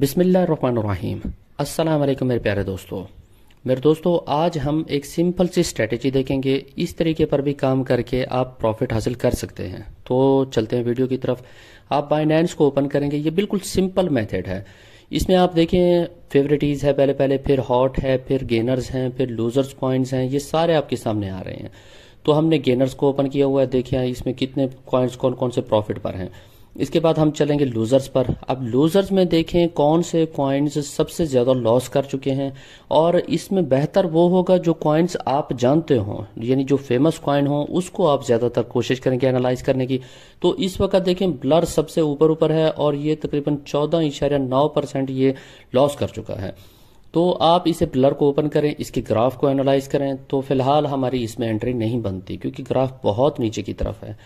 बिसमीम असल मेरे प्यारे दोस्तों मेरे दोस्तों आज हम एक सिंपल सी स्ट्रेटेजी देखेंगे इस तरीके पर भी काम करके आप प्रॉफिट हासिल कर सकते हैं तो चलते हैं वीडियो की तरफ आप बाइनेंस को ओपन करेंगे ये बिल्कुल सिंपल मेथड है इसमें आप देखें फेवरेटीज़ है पहले पहले फिर हॉट है फिर गेनर्स हैं फिर लूजर्स पॉइंट्स हैं ये सारे आपके सामने आ रहे हैं तो हमने गेनर्स को ओपन किया हुआ है देखिए इसमें कितने पॉइंट्स कौन कौन से प्रॉफिट पर हैं इसके बाद हम चलेंगे लूज़र्स पर अब लूज़र्स में देखें कौन से क्वाइंस सबसे ज़्यादा लॉस कर चुके हैं और इसमें बेहतर वो होगा जो क्वाइंस आप जानते हों यानी जो फेमस क्वाइन हो उसको आप ज़्यादातर कोशिश करेंगे एनालाइज करने की तो इस वक्त देखें ब्लर सबसे ऊपर ऊपर है और ये तकरीबन चौदह इशारा नौ परसेंट ये लॉस कर चुका है तो आप इसे ब्लर को ओपन करें इसके ग्राफ को एनालाइज करें तो फिलहाल हमारी इसमें एंट्री नहीं बनती क्योंकि ग्राफ बहुत नीचे की तरफ है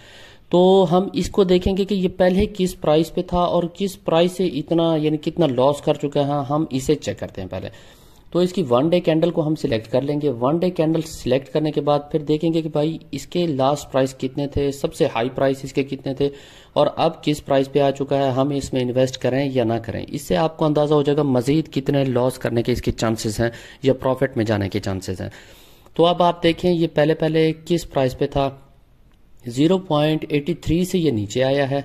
तो हम इसको देखेंगे कि ये पहले किस प्राइस पे था और किस प्राइस से इतना यानी कितना लॉस कर चुका है हम इसे चेक करते हैं पहले तो इसकी वन डे कैंडल को हम सिलेक्ट कर लेंगे वन डे कैंडल सिलेक्ट करने के बाद फिर देखेंगे कि भाई इसके लास्ट प्राइस कितने थे सबसे हाई प्राइस इसके कितने थे और अब किस प्राइस पे आ चुका है हम इसमें इन्वेस्ट करें या ना करें इससे आपको अंदाज़ा हो जाएगा मजीद कितने लॉस करने के इसके चांसेस हैं या प्रॉफिट में जाने के चांसेस हैं तो अब आप देखें ये पहले पहले किस प्राइस पे था 0.83 से ये नीचे आया है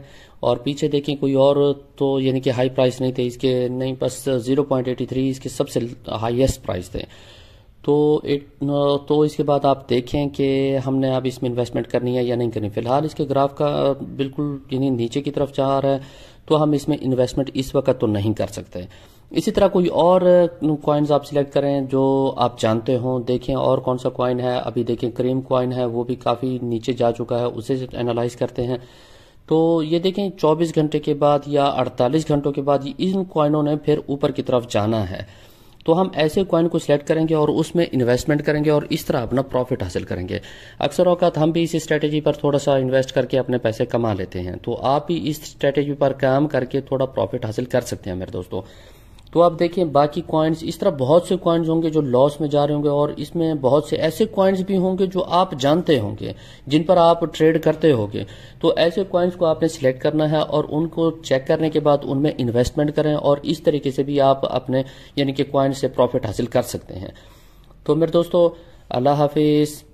और पीछे देखें कोई और तो यानी कि हाई प्राइस नहीं थे इसके नहीं बस 0.83 इसके सबसे हाईएस्ट प्राइस थे तो तो इसके बाद आप देखें कि हमने अब इसमें इन्वेस्टमेंट करनी है या नहीं करनी फिलहाल इसके ग्राफ का बिल्कुल यानी नीचे की तरफ जा रहा है तो हम इसमें इन्वेस्टमेंट इस वक्त तो नहीं कर सकते इसी तरह कोई और कॉइन्स आप सिलेक्ट करें जो आप जानते हो देखें और कौन सा कॉइन है अभी देखें क्रीम कॉइन है वो भी काफ़ी नीचे जा चुका है उसे एनालाइज करते हैं तो ये देखें 24 घंटे के बाद या 48 घंटों के बाद इन कॉइनों ने फिर ऊपर की तरफ जाना है तो हम ऐसे कॉइन को सिलेक्ट करेंगे और उसमें इन्वेस्टमेंट करेंगे और इस तरह अपना प्रॉफिट हासिल करेंगे अक्सर औकात हम भी इस स्ट्रेटेजी पर थोड़ा सा इन्वेस्ट करके अपने पैसे कमा लेते हैं तो आप भी इस स्ट्रेटेजी पर काम करके थोड़ा प्रॉफिट हासिल कर सकते हैं मेरे दोस्तों तो आप देखें बाकी क्वाइंस इस तरह बहुत से क्वाइंस होंगे जो लॉस में जा रहे होंगे और इसमें बहुत से ऐसे क्वाइंस भी होंगे जो आप जानते होंगे जिन पर आप ट्रेड करते होंगे तो ऐसे क्वाइंस को आपने सिलेक्ट करना है और उनको चेक करने के बाद उनमें इन्वेस्टमेंट करें और इस तरीके से भी आप अपने यानी कि क्वाइंस से प्रॉफिट हासिल कर सकते हैं तो मेरे दोस्तों अल्लाह हाफिज़